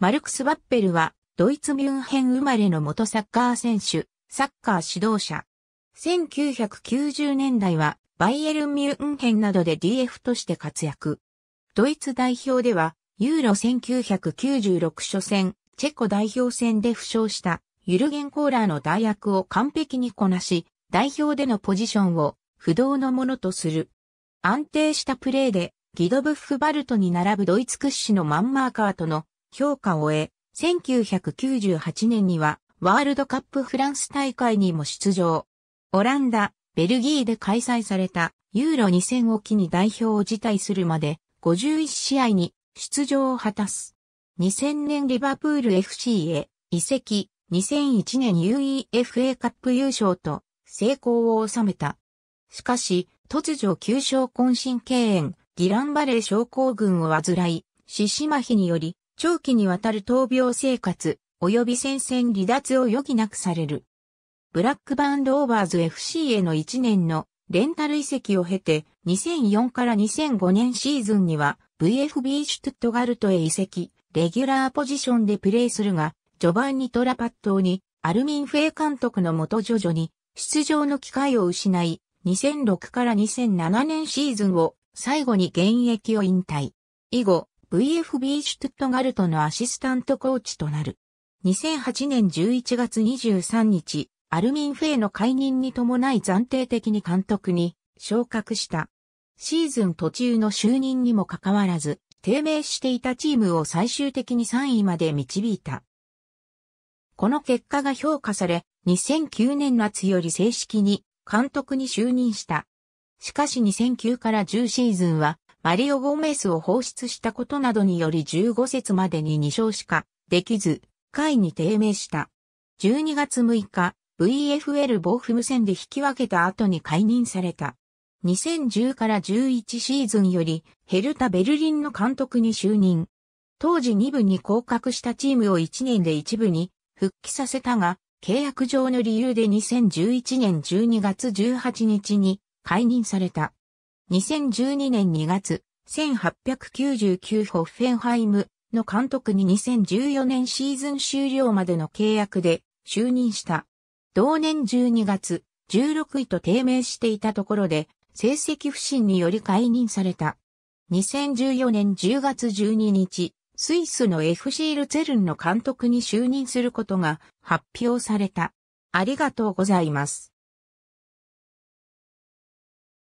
マルクス・バッペルは、ドイツ・ミュンヘン生まれの元サッカー選手、サッカー指導者。1990年代は、バイエルン・ミュンヘンなどで DF として活躍。ドイツ代表では、ユーロ1996初戦、チェコ代表戦で負傷した、ユルゲン・コーラーの代役を完璧にこなし、代表でのポジションを不動のものとする。安定したプレーで、ギドブッフバルトに並ぶドイツ屈指のマンマーカーとの評価を得、1998年にはワールドカップフランス大会にも出場。オランダ、ベルギーで開催されたユーロ2000を機に代表を辞退するまで51試合に出場を果たす。2000年リバプール FC へ移籍、2001年 UEFA カップ優勝と成功を収めた。しかし、突如急症懇親敬遠、ギランバレー症候群を患い、死死麻痺により長期にわたる闘病生活、及び戦線離脱を余儀なくされる。ブラックバンドオーバーズ FC への1年のレンタル移籍を経て、2004から2005年シーズンには VFB シュトゥットガルトへ移籍、レギュラーポジションでプレーするが、序盤にトラパットに、アルミン・フェイ監督の元徐々に出場の機会を失い、2006から2007年シーズンを最後に現役を引退。以後、VFB シュトゥットガルトのアシスタントコーチとなる。2008年11月23日、アルミン・フェイの解任に伴い暫定的に監督に昇格した。シーズン途中の就任にもかかわらず、低迷していたチームを最終的に3位まで導いた。この結果が評価され、2009年夏より正式に監督に就任した。しかし2009から10シーズンはマリオ・ゴメスを放出したことなどにより15節までに2勝しかできず、会に低迷した。12月6日、VFL ボーフム戦で引き分けた後に解任された。2010から11シーズンよりヘルタ・ベルリンの監督に就任。当時2部に降格したチームを1年で1部に復帰させたが、契約上の理由で2011年12月18日に解任された。2012年2月、1899ホッフェンハイムの監督に2014年シーズン終了までの契約で就任した。同年12月、16位と低迷していたところで、成績不振により解任された。2014年10月12日、スイスの FC ルツェルンの監督に就任することが発表された。ありがとうございます。